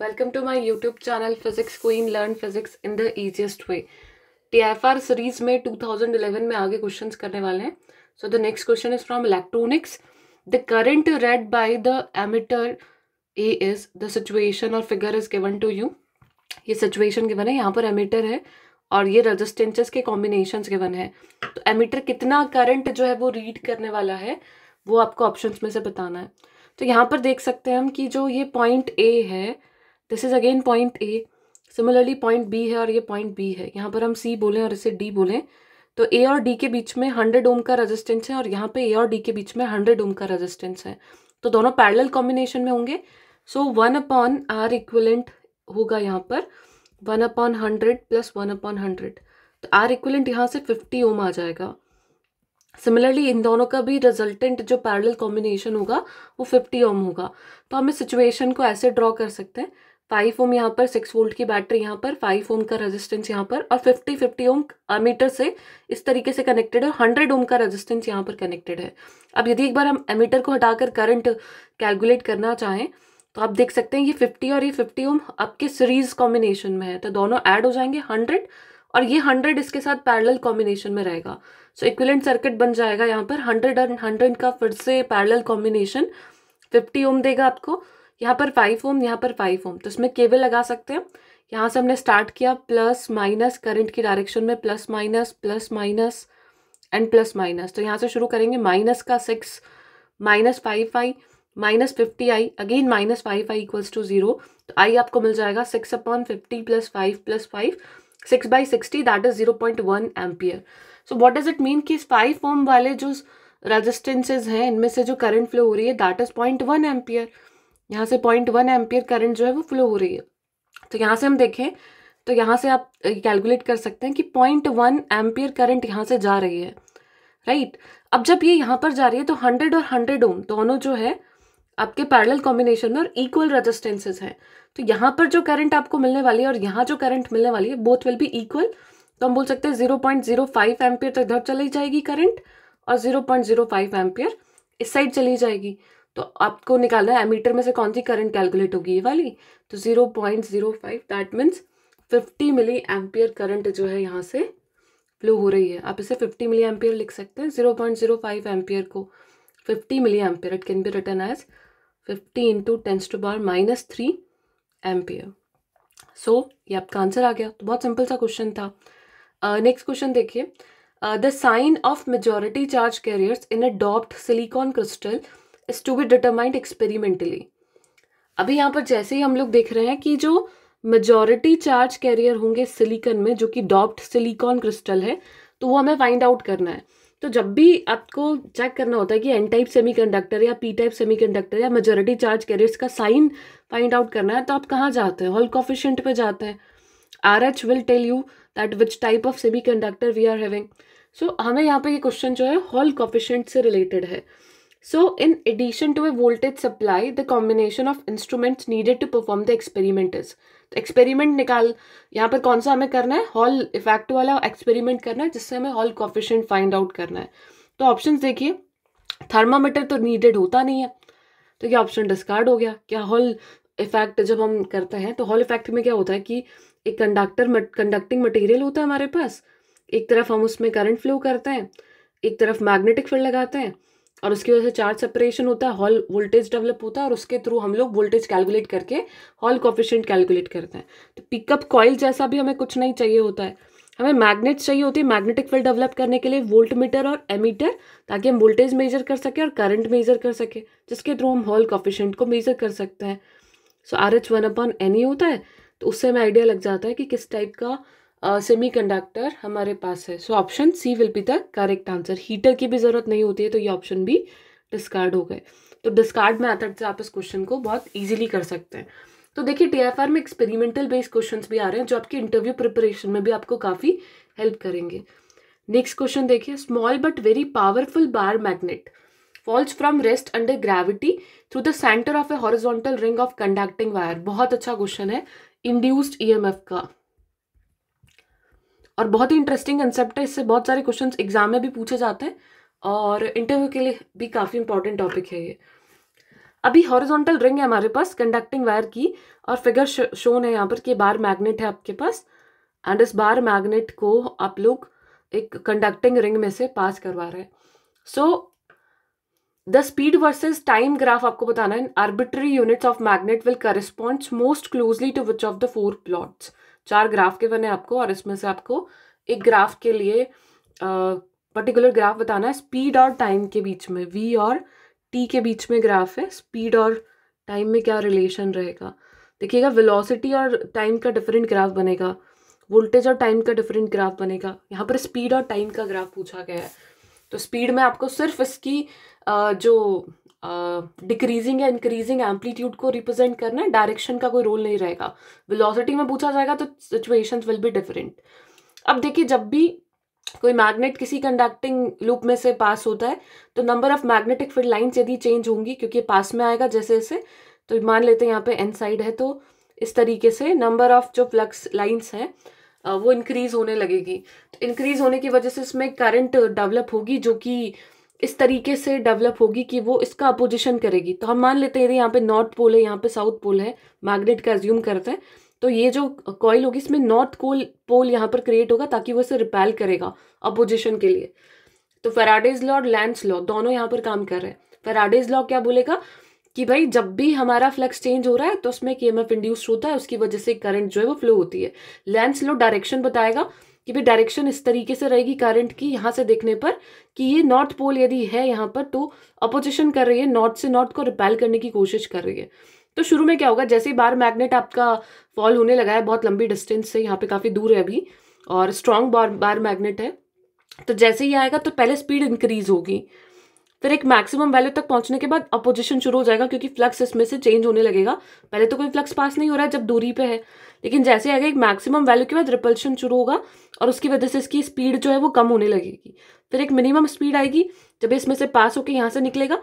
My YouTube channel physics queen learn physics in the easiest way T F R series में 2011 में आगे questions करने वाले हैं so the next question is from electronics the current read by the emitter A is the situation और figure is given to you ये situation given है यहाँ पर एमिटर है और ये रजिस्टेंसेस के कॉम्बिनेशन गिवन है तो एमिटर कितना करंट जो है वो रीड करने वाला है वो आपको ऑप्शन में से बताना है तो यहाँ पर देख सकते हैं हम कि जो ये पॉइंट ए है this is again point A similarly point B है और ये पॉइंट बी है यहाँ पर हम सी बोलें और इसे डी बोलें तो ए और डी के बीच में हंड्रेड ओम का रेजिस्टेंस है और यहाँ पे ए और डी के बीच में हंड्रेड ओम का रेजिस्टेंस है तो दोनों पैरेलल कॉम्बिनेशन में होंगे so one upon R equivalent होगा यहाँ पर one upon hundred plus one upon hundred तो आर इक्विलेंट यहाँ से फिफ्टी ओम आ जाएगा सिमिलरली इन दोनों का भी रिजल्टेंट जो पैरल कॉम्बिनेशन होगा वो फिफ्टी ओम होगा तो हम इस सिचुएशन को ऐसे ड्रॉ कर सकते हैं फाइव ओम यहाँ पर सिक्स वोल्ट की बैटरी यहाँ पर फाइव ओम का रेजिस्टेंस यहाँ पर और फिफ्टी फिफ्टी ओम अमीटर से इस तरीके से कनेक्टेड है हंड्रेड ओम का रेजिस्टेंस यहाँ पर कनेक्टेड है अब यदि एक बार हम अमीटर को हटाकर करंट कैलकुलेट करना चाहें तो आप देख सकते हैं ये फिफ्टी और ये फिफ्टी ओम आपके सीरीज कॉम्बिनेशन में है तो दोनों ऐड हो जाएंगे हंड्रेड और ये हंड्रेड इसके साथ पैरल कॉम्बिनेशन में रहेगा सो इक्विलेंट सर्किट बन जाएगा यहाँ पर हंड्रेड और हंड्रेड का फिर से पैरल कॉम्बिनेशन फिफ्टी ओम देगा आपको यहाँ पर फाइव ओम यहाँ पर फाइव ओम तो इसमें केबल लगा सकते हैं यहाँ से हमने स्टार्ट किया प्लस माइनस करंट की डायरेक्शन में plus minus plus minus and plus minus तो यहाँ से शुरू करेंगे माइनस का six minus five I minus fifty I again minus five I equals to zero तो आई आपको मिल जाएगा six upon fifty plus five plus five six by sixty that is zero point one ampere so what does it mean कि इस five ohm वाले जो resistances हैं इनमें से जो करंट फ्लो हो रही है that is point one ampere यहाँ से पॉइंट वन एम्पियर करंट जो है वो फ्लो हो रही है तो यहाँ से हम देखें तो यहाँ से आप कैलकुलेट कर सकते हैं कि पॉइंट वन एम्पियर करंट यहाँ से जा रही है राइट अब जब ये यहाँ पर जा रही है तो हंड्रेड और हंड्रेड ओम दोनों जो है आपके पैरल कॉम्बिनेशन में और इक्वल रजिस्टेंसेज हैं तो यहाँ पर जो करंट आपको मिलने वाली है और यहाँ जो करंट मिलने वाली है बोथ विल बी इक्वल तो हम बोल सकते हैं zero point zero five ampere तो इधर चली जाएगी करंट और zero point zero five ampere इस साइड चली जाएगी तो आपको निकालना है एमीटर में से कौन सी करंट कैलकुलेट होगी ये वाली तो zero point zero five that means fifty milli ampere current जो है यहाँ से फ्लो हो रही है आप इसे फिफ्टी मिली एम्पियर लिख सकते हैं zero point zero five ampere को fifty milli ampere it can be written as fifty into tens to power minus three ampere so ये आपका आंसर आ गया तो बहुत सिंपल सा क्वेश्चन था नेक्स्ट क्वेश्चन देखिए the sign of majority charge carriers in a doped silicon crystal is to be determined experimentally अभी यहाँ पर जैसे ही हम लोग देख रहे हैं कि जो मेजोरिटी चार्ज कैरियर होंगे सिलीकन में जो कि डॉप्ड सिलिकॉन क्रिस्टल है तो वो हमें फाइंड आउट करना है तो जब भी आपको चेक करना होता है कि एन टाइप सेमीकंडक्टर या पी टाइप सेमीकंडक्टर या मेजोरिटी चार्ज कैरियर्स का साइन फाइंड आउट करना है तो आप कहाँ जाते हैं हॉल कॉफिशेंट पे जाते हैं R H will tell you that which type of semiconductor we are having so हमें यहाँ पे ये क्वेश्चन जो है हॉल कॉफिशेंट से रिलेटेड है So in addition to a voltage supply, the combination of instruments needed to perform the experiment is. तो experiment निकाल यहाँ पर कौन सा हमें करना है हॉल इफेक्ट वाला एक्सपेरिमेंट करना है जिससे हमें हॉल कॉफिशेंट फाइंड आउट करना है तो ऑप्शन देखिए थर्मामीटर तो नीडेड होता नहीं है तो ये ऑप्शन डिस्कार्ड हो गया क्या हॉल इफेक्ट जब हम करते हैं तो हॉल इफेक्ट में क्या होता है कि एक कंडक्टर कंडक्टिंग मटेरियल होता है हमारे पास एक तरफ हम उसमें करंट फ्लो करते हैं एक तरफ मैग्नेटिक फील्ड लगाते हैं और उसकी वजह से चार्ज सेपरेशन होता है हॉल वोल्टेज डेवलप होता है और उसके थ्रू हम लोग वोल्टेज कैलकुलेट करके हॉल कॉफिशेंट कैलकुलेट करते हैं तो पिकअप कॉइल जैसा भी हमें कुछ नहीं चाहिए होता है हमें मैग्नेट चाहिए होती है मैग्नेटिक फील्ड डेवलप करने के लिए वोल्ट मीटर और एमीटर ताकि हम वोल्टेज मेजर कर सकें और करंट मेजर कर सकें जिसके थ्रू हम हॉल कॉफिशेंट को मेजर कर सकते हैं so R H one upon N E होता है तो उससे हमें आइडिया लग जाता है कि किस टाइप का सेमीकंडक्टर uh, हमारे पास है so option C will be the correct answer heater की भी ज़रूरत नहीं होती है तो ये ऑप्शन भी डिस्कार्ड हो गए तो डिस्कार्ड मैथड से आप इस क्वेश्चन को बहुत ईजिली कर सकते हैं तो देखिए आर में एक्सपेरिमेंटल बेस्ड क्वेश्चन भी आ रहे हैं जो आपके इंटरव्यू प्रिपरेशन में भी आपको काफ़ी हेल्प करेंगे नेक्स्ट क्वेश्चन देखिए small but very powerful bar magnet falls from rest under gravity through the centre of a horizontal ring of conducting wire बहुत अच्छा क्वेश्चन है इंड्यूस्ड ईएमएफ e का और बहुत ही इंटरेस्टिंग कंसेप्ट है इससे बहुत सारे क्वेश्चन एग्जाम में भी पूछे जाते हैं और इंटरव्यू के लिए भी काफ़ी इंपॉर्टेंट टॉपिक है ये अभी हॉरिजॉन्टल रिंग है हमारे पास कंडक्टिंग वायर की और फिगर शोन है यहाँ पर कि बार मैग्नेट है आपके पास एंड इस बार मैग्नेट को आप लोग एक कंडक्टिंग रिंग में से पास करवा रहे हैं so the speed versus time graph आपको बताना है arbitrary units of magnet will corresponds most closely to which of the four plots चार ग्राफ के बने आपको और इसमें से आपको एक ग्राफ के लिए पर्टिकुलर ग्राफ बताना है स्पीड और टाइम के बीच में वी और टी के बीच में ग्राफ है स्पीड और टाइम में क्या रिलेशन रहेगा देखिएगा वेलोसिटी और टाइम का डिफरेंट ग्राफ बनेगा वोल्टेज और टाइम का डिफरेंट ग्राफ बनेगा यहाँ पर स्पीड और टाइम का ग्राफ पूछा गया है तो स्पीड में आपको सिर्फ इसकी जो डिक्रीजिंग या इंक्रीजिंग एम्पलीट्यूड को रिप्रेजेंट करना डायरेक्शन का कोई रोल नहीं रहेगा वेलोसिटी में पूछा जाएगा तो सिचुएशंस विल बी डिफरेंट अब देखिए जब भी कोई मैग्नेट किसी कंडक्टिंग लूप में से पास होता है तो number of magnetic field lines यदि चेंज होंगी क्योंकि पास में आएगा जैसे जैसे तो मान लेते हैं यहाँ पे एन साइड है तो इस तरीके से नंबर ऑफ जो फ्लक्स लाइन्स हैं वो इंक्रीज होने लगेगी तो इंक्रीज होने की वजह से इसमें करंट डेवलप होगी जो कि इस तरीके से डेवलप होगी कि वो इसका अपोजिशन करेगी तो हम मान लेते हैं यदि यहाँ पे नॉर्थ पोल है यहाँ पे साउथ पोल है मैग्नेट का एज्यूम करते हैं तो ये जो कॉयल होगी इसमें नॉर्थ कोल पोल यहाँ पर क्रिएट होगा ताकि वो इसे रिपेल करेगा अपोजिशन के लिए तो फेराडेज लॉ और लैंड लॉ दोनों यहाँ पर काम कर रहे हैं फेराडेज लॉ क्या बोलेगा कि भाई जब भी हमारा फ्लक्स चेंज हो रहा है तो उसमें के एम इंड्यूस होता है उसकी वजह से करंट जो है वो फ्लो होती है लैंड लॉ डायरेक्शन बताएगा कि भाई डायरेक्शन इस तरीके से रहेगी करंट की यहाँ से देखने पर कि ये नॉर्थ पोल यदि है यहाँ पर तो अपोजिशन कर रही है नॉर्थ से नॉर्थ को रिपेल करने की कोशिश कर रही है तो शुरू में क्या होगा जैसे ही बार मैग्नेट आपका फॉल होने लगा है बहुत लंबी डिस्टेंस से यहाँ पे काफ़ी दूर है अभी और स्ट्रॉन्ग बार बार मैग्नेट है तो जैसे ही आएगा तो पहले स्पीड इंक्रीज होगी फिर एक मैक्सिमम वैल्यू तक पहुंचने के बाद अपोजिशन शुरू हो जाएगा क्योंकि फ्लक्स इसमें से चेंज होने लगेगा पहले तो कोई फ्लक्स पास नहीं हो रहा है जब दूरी पे है लेकिन जैसे आएगा एक मैक्सिमम वैल्यू के बाद रिपल्शन शुरू होगा और उसकी वजह से इसकी स्पीड जो है वो कम होने लगेगी फिर एक मिनिमम स्पीड आएगी जब इसमें से पास होकर यहाँ से निकलेगा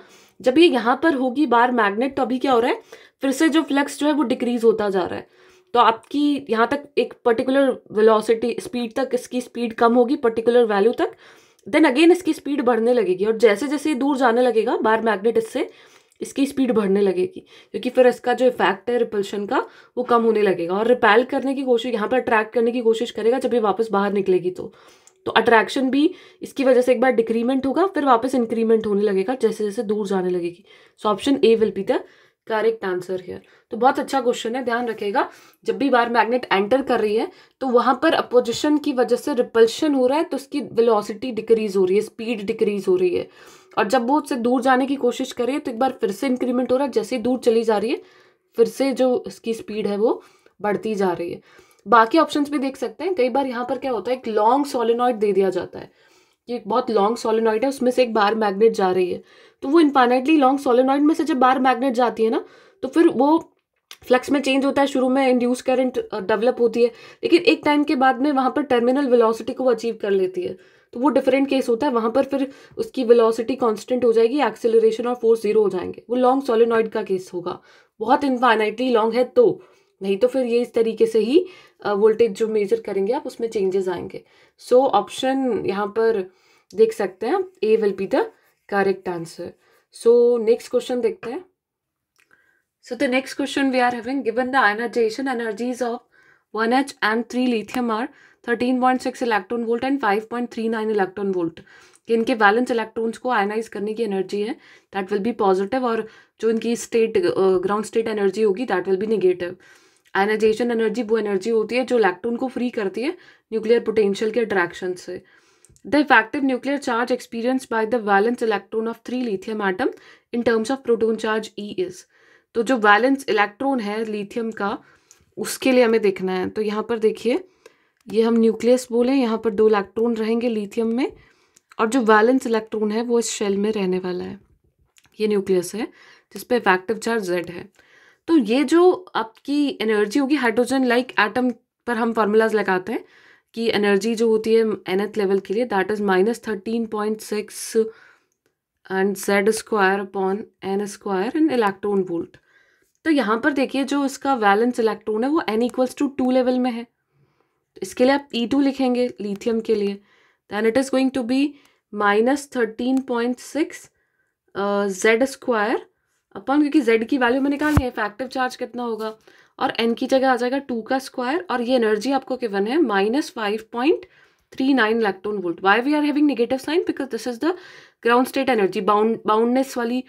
जब ये यहाँ पर होगी बार मैग्नेट तो अभी क्या हो रहा है फिर से जो फ्लक्स जो है वो डिक्रीज होता जा रहा है तो आपकी यहाँ तक एक पर्टिकुलर वेलोसिटी स्पीड तक इसकी स्पीड कम होगी पर्टिकुलर वैल्यू तक देन अगेन इसकी स्पीड बढ़ने लगेगी और जैसे जैसे दूर जाने लगेगा बार मैग्नेट इससे इसकी स्पीड बढ़ने लगेगी क्योंकि फिर इसका जो इफेक्ट है रिपल्शन का वो कम होने लगेगा और रिपेल करने की कोशिश यहाँ पर अट्रैक्ट करने की कोशिश करेगा जब ये वापस बाहर निकलेगी तो तो अट्रैक्शन भी इसकी वजह से एक बार डिक्रीमेंट होगा फिर वापस इंक्रीमेंट होने लगेगा जैसे जैसे दूर जाने लगेगी so option A will be the correct answer here तो बहुत अच्छा क्वेश्चन है ध्यान रखेगा जब भी बार मैग्नेट एंटर कर रही है तो वहां पर अपोजिशन की वजह से रिपल्शन हो रहा है तो उसकी वेलोसिटी डिक्रीज हो रही है स्पीड डिक्रीज हो रही है और जब वो उससे दूर जाने की कोशिश कर रही है तो एक बार फिर से इंक्रीमेंट हो रहा है जैसे दूर चली जा रही है फिर से जो उसकी स्पीड है वो बढ़ती जा रही है बाकी ऑप्शंस भी देख सकते हैं कई बार यहाँ पर क्या होता है एक लॉन्ग सोलिनॉइड दे दिया जाता है ये एक बहुत लॉन्ग सोलिनॉइड है उसमें से एक बार मैग्नेट जा रही है तो वो इनफाइनाइटली लॉन्ग सोलिनॉइड में से जब बार मैग्नेट जाती है ना तो फिर वो फ्लक्स में चेंज होता है शुरू में इंड्यूस करंट डेवलप होती है लेकिन एक टाइम के बाद में वहाँ पर टर्मिनल वेलोसिटी को अचीव कर लेती है तो वो डिफरेंट केस होता है वहाँ पर फिर उसकी वेलोसिटी कांस्टेंट हो जाएगी एक्सेलरेशन और फोर्स जीरो हो जाएंगे वो लॉन्ग सोलिनॉइड का केस होगा बहुत इनफाइनाइटली लॉन्ग है तो नहीं तो फिर ये इस तरीके से ही वोल्टेज जो मेजर करेंगे आप उसमें चेंजेस आएंगे सो so, ऑप्शन यहाँ पर देख सकते हैं A will be the correct answer so next question देखते हैं so the next question we are having given the ionization energies of one H and three lithium are thirteen point six electron volt and five point three nine electron volt इनके balance electrons को ionize करने की energy है that will B positive और जो इनकी state ground state energy होगी that will be negative ionization energy वो एनर्जी होती है जो इलेक्ट्रॉन को फ्री करती है न्यूक्लियर पोटेंशियल के अट्रैक्शन से the effective nuclear charge experience by the valence electron of three lithium atom in terms of proton charge E is तो जो वैलेंस इलेक्ट्रॉन है लिथियम का उसके लिए हमें देखना है तो यहाँ पर देखिए ये हम न्यूक्लियस बोले यहाँ पर दो इलेक्ट्रॉन रहेंगे लिथियम में और जो वैलेंस इलेक्ट्रॉन है वो इस शेल में रहने वाला है ये न्यूक्लियस है जिसपे इफेक्टिव चार्ज जेड है तो ये जो आपकी एनर्जी होगी हाइड्रोजन लाइक एटम पर हम फार्मूलाज लगाते हैं की एनर्जी जो होती है एनथ लेवल के लिए that is minus thirteen point six and Z square upon n square and electron volt तो यहाँ पर देखिए जो इसका वैलेंस इलेक्ट्रॉन है वो n equals to two level में है इसके लिए आप ई e टू लिखेंगे लिथियम के लिए then it is going to be minus thirteen point six Z square upon क्योंकि जेड की वैल्यू में निकालनी है इफेक्टिव चार्ज कितना होगा और एन की जगह आ जाएगा टू का स्क्वायर और ये एनर्जी आपको गिवन है minus five point three nine electron volt why we are having negative sign because this is the ground state energy bound boundness वाली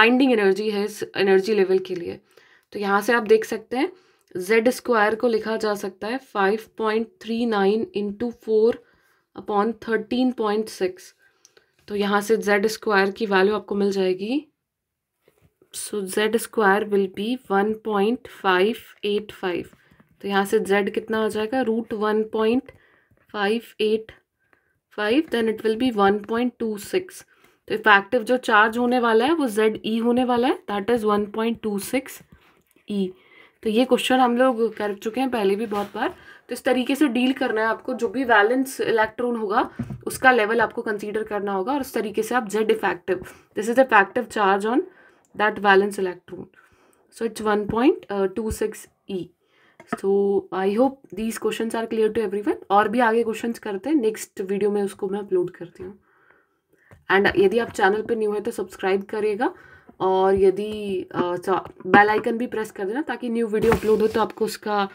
बाइंडिंग एनर्जी है इस एनर्जी लेवल के लिए तो यहाँ से आप देख सकते हैं जेड स्क्वायर को लिखा जा सकता है five point three nine into four upon thirteen point six तो यहाँ से जेड स्क्वायर की वैल्यू आपको मिल जाएगी so Z square will be one point five eight five तो यहाँ से जेड कितना हो जाएगा root one point five eight five then it will be one point two six तो इफेक्टिव जो चार्ज होने वाला है वो जेड ई e होने वाला है that is one point two six E तो ये क्वेश्चन हम लोग कर चुके हैं पहले भी बहुत बार तो इस तरीके से डील करना है आपको जो भी वैलेंस इलेक्ट्रॉन होगा उसका लेवल आपको कंसीडर करना होगा और उस तरीके से आप Z effective this is effective charge on that valence electron so it's 1.26 uh, e so i hope these questions are clear to everyone और भी आगे questions करते हैं next video में उसको मैं upload करती हूँ and यदि आप channel pe new है तो subscribe karega और यदि बेल uh, आइकन भी प्रेस कर देना ताकि न्यू वीडियो अपलोड हो तो आपको उसका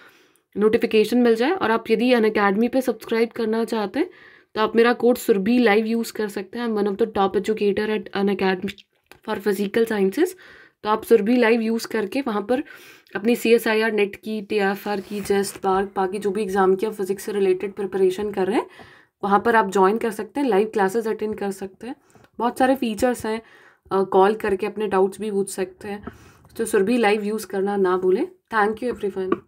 नोटिफिकेशन मिल जाए और आप यदि अन अकेडमी पर सब्सक्राइब करना चाहते हैं तो आप मेरा कोड सुरभि लाइव यूज़ कर सकते हैं I am one of the top educator at Unacademy for physical sciences तो आप सुरभि लाइव यूज़ करके वहाँ पर अपनी C S I R NET की टी एफ आर की जेस्ट बार e बाकी जो भी एग्ज़ाम की आप फिजिक्स से रिलेटेड प्रिपरेशन कर रहे हैं वहाँ पर आप ज्वाइन कर सकते हैं लाइव क्लासेस अटेंड कर सकते हैं बहुत सारे फीचर्स हैं कॉल करके अपने डाउट्स भी पूछ सकते हैं तो सुरभि लाइव यूज़ करना ना भूलें थैंक यू एवरीवन